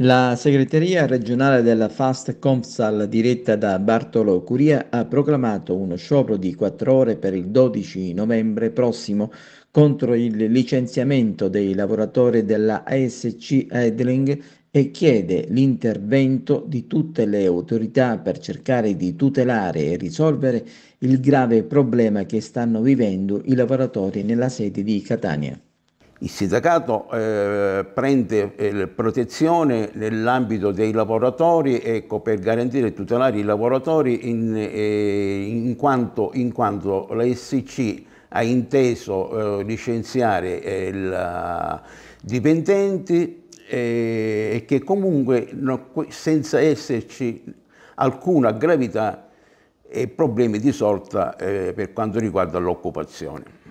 La segreteria regionale della Fast Compsal diretta da Bartolo Curia ha proclamato uno sciopero di quattro ore per il 12 novembre prossimo contro il licenziamento dei lavoratori della ASC Edling e chiede l'intervento di tutte le autorità per cercare di tutelare e risolvere il grave problema che stanno vivendo i lavoratori nella sede di Catania. Il sindacato eh, prende eh, protezione nell'ambito dei lavoratori ecco, per garantire e tutelare i lavoratori in, eh, in, quanto, in quanto, la SC ha inteso eh, licenziare eh, i eh, dipendenti e che comunque no, senza esserci alcuna gravità e problemi di sorta per quanto riguarda l'occupazione.